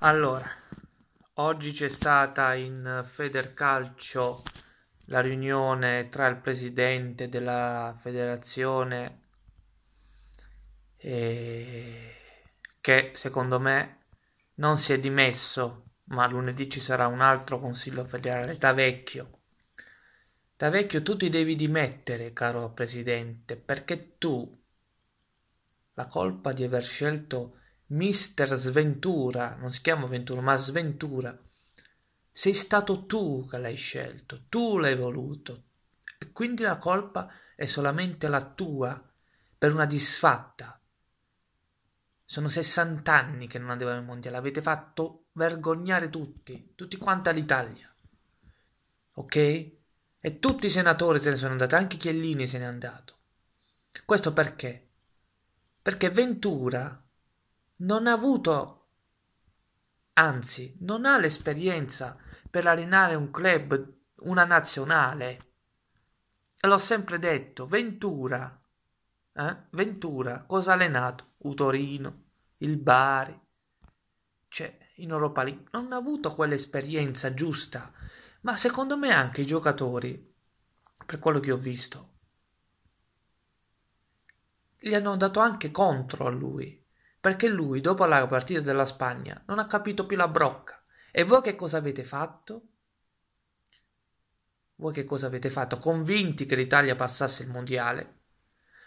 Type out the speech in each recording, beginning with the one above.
Allora, oggi c'è stata in Federcalcio la riunione tra il presidente della federazione eh, che secondo me non si è dimesso, ma lunedì ci sarà un altro consiglio federale da vecchio. Da vecchio tu ti devi dimettere, caro presidente, perché tu la colpa di aver scelto Mister Sventura, non si chiama Ventura, ma Sventura, sei stato tu che l'hai scelto, tu l'hai voluto, e quindi la colpa è solamente la tua per una disfatta. Sono 60 anni che non andavamo ai mondiali, avete fatto vergognare tutti, tutti quanti all'Italia. Ok? E tutti i senatori se ne sono andati, anche Chiellini se n'è andato. Questo perché? Perché Ventura non ha avuto, anzi, non ha l'esperienza per allenare un club, una nazionale. E l'ho sempre detto, Ventura, eh? Ventura, cosa ha allenato? Utorino, il Bari, cioè in Europa League, non ha avuto quell'esperienza giusta, ma secondo me anche i giocatori, per quello che ho visto, gli hanno dato anche contro a lui perché lui, dopo la partita della Spagna, non ha capito più la brocca. E voi che cosa avete fatto? Voi che cosa avete fatto? Convinti che l'Italia passasse il mondiale?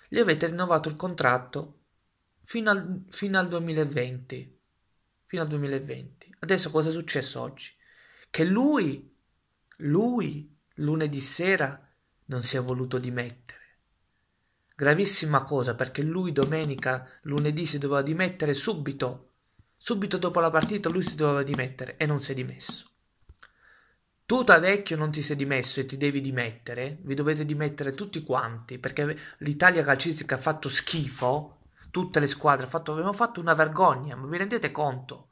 Gli avete rinnovato il contratto fino al, fino al 2020. Fino al 2020. Adesso cosa è successo oggi? Che lui, lui, lunedì sera non si è voluto dimettere. Gravissima cosa perché lui domenica, lunedì si doveva dimettere subito. Subito dopo la partita lui si doveva dimettere e non si è dimesso. Tu da vecchio non ti sei dimesso e ti devi dimettere, vi dovete dimettere tutti quanti perché l'Italia calcistica ha fatto schifo, tutte le squadre fatto, abbiamo fatto una vergogna, ma vi rendete conto?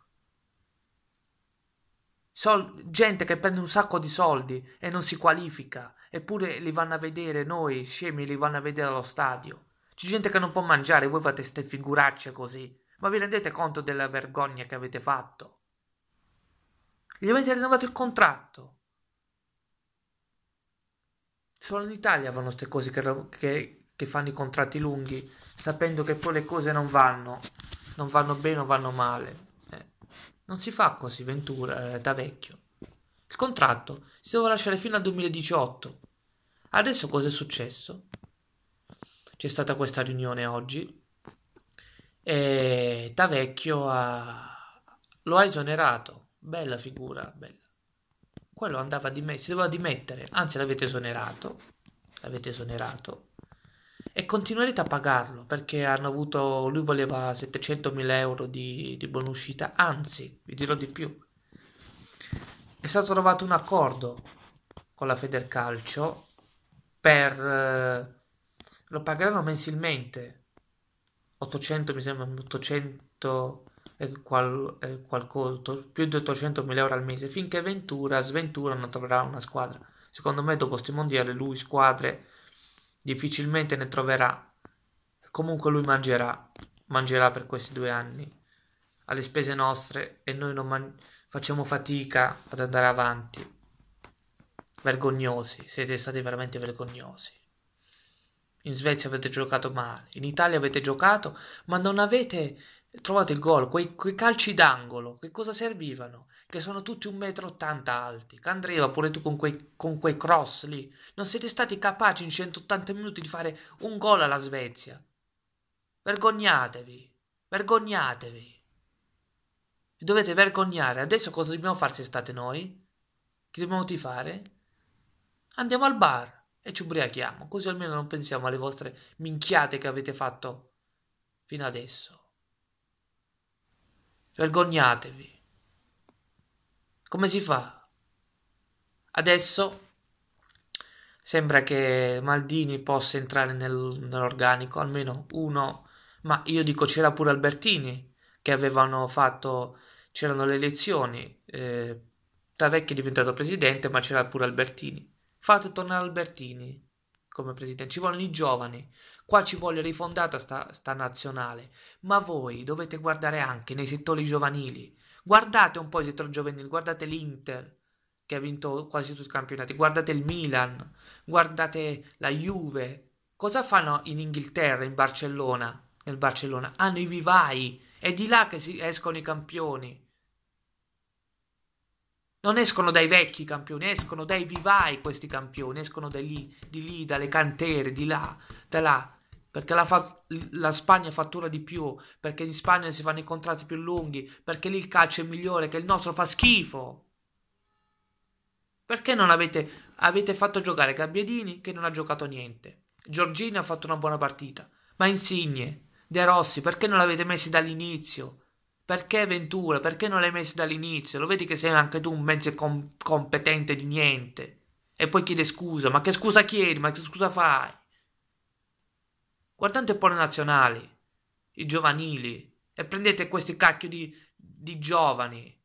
Sol- gente che prende un sacco di soldi e non si qualifica Eppure li vanno a vedere noi, scemi, li vanno a vedere allo stadio. C'è gente che non può mangiare, voi fate ste figuracce così. Ma vi rendete conto della vergogna che avete fatto? Gli avete rinnovato il contratto. Solo in Italia vanno queste cose che, che, che fanno i contratti lunghi, sapendo che poi le cose non vanno. Non vanno bene o vanno male. Eh. Non si fa così, Ventura, eh, da vecchio. Il contratto si doveva lasciare fino al 2018. Adesso cosa è successo? C'è stata questa riunione oggi e Tavecchio ha... lo ha esonerato. Bella figura, bella. Quello andava dimesso, si doveva dimettere, anzi l'avete esonerato. L'avete esonerato e continuerete a pagarlo perché hanno avuto lui voleva 700.000 euro di, di buona uscita anzi vi dirò di più è stato trovato un accordo con la Federcalcio per eh, lo pagheranno mensilmente 800 mi sembra 800 e qual, e qualcosa più di 800 mila euro al mese finché Ventura sventura non troverà una squadra secondo me dopo questi mondiali lui squadre difficilmente ne troverà comunque lui mangerà mangerà per questi due anni alle spese nostre e noi non mangiamo facciamo fatica ad andare avanti. Vergognosi, siete stati veramente vergognosi. In Svezia avete giocato male, in Italia avete giocato, ma non avete trovato il gol. Quei, quei calci d'angolo, che cosa servivano? Che sono tutti 1,80 m alti. Candreva pure tu con quei, con quei cross lì. Non siete stati capaci in 180 minuti di fare un gol alla Svezia. Vergognatevi, vergognatevi. Vi dovete vergognare. Adesso cosa dobbiamo fare se state noi? Che dobbiamo fare? Andiamo al bar e ci ubriachiamo, così almeno non pensiamo alle vostre minchiate che avete fatto fino adesso. Vergognatevi. Come si fa? Adesso sembra che Maldini possa entrare nel, nell'organico, almeno uno, ma io dico c'era pure Albertini che avevano fatto c'erano le elezioni, eh, Tavecchi è diventato presidente, ma c'era pure Albertini. Fate tornare Albertini come presidente, ci vogliono i giovani, qua ci vuole rifondata sta, sta nazionale, ma voi dovete guardare anche nei settori giovanili, guardate un po' i settori giovanili, guardate l'Inter, che ha vinto quasi tutti i campionati, guardate il Milan, guardate la Juve. Cosa fanno in Inghilterra, in Barcellona? nel Barcellona, hanno i vivai, è di là che escono i campioni. Non escono dai vecchi campioni, escono dai vivai questi campioni, escono da lì, di lì, dalle cantere, di là, da là. Perché la, fa- la Spagna fattura di più, perché in Spagna si fanno i contratti più lunghi, perché lì il calcio è migliore, che il nostro fa schifo. Perché non avete, avete fatto giocare Gabbiadini che non ha giocato niente? Giorgini ha fatto una buona partita, ma Insigne De Rossi, perché non l'avete messo dall'inizio? Perché Ventura? Perché non l'hai messo dall'inizio? Lo vedi che sei anche tu un mezzo com- competente di niente. E poi chiede scusa. Ma che scusa chiedi? Ma che scusa fai? Guardate un po' le nazionali, i giovanili, e prendete questi cacchio di, di giovani.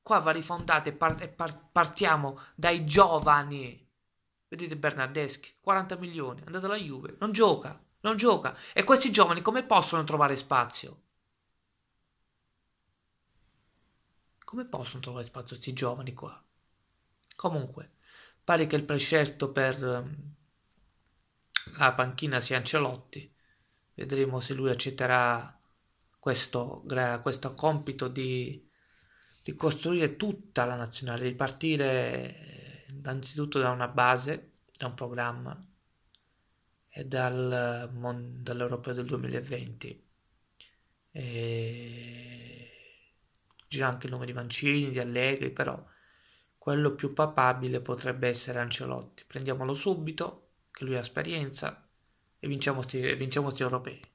Qua va rifondata e, par- e par- partiamo dai giovani. Vedete Bernardeschi, 40 milioni, andate alla Juve, non gioca. Non gioca. E questi giovani come possono trovare spazio? Come possono trovare spazio questi giovani qua? Comunque, pare che il prescelto per ehm, la panchina sia Ancelotti. Vedremo se lui accetterà questo, questo compito di, di costruire tutta la nazionale, di partire eh, innanzitutto da una base, da un programma e dal, dall'Europa del 2020. E... Gira anche il nome di Mancini, di Allegri, però quello più papabile potrebbe essere Ancelotti. Prendiamolo subito, che lui ha esperienza, e vinciamo questi europei.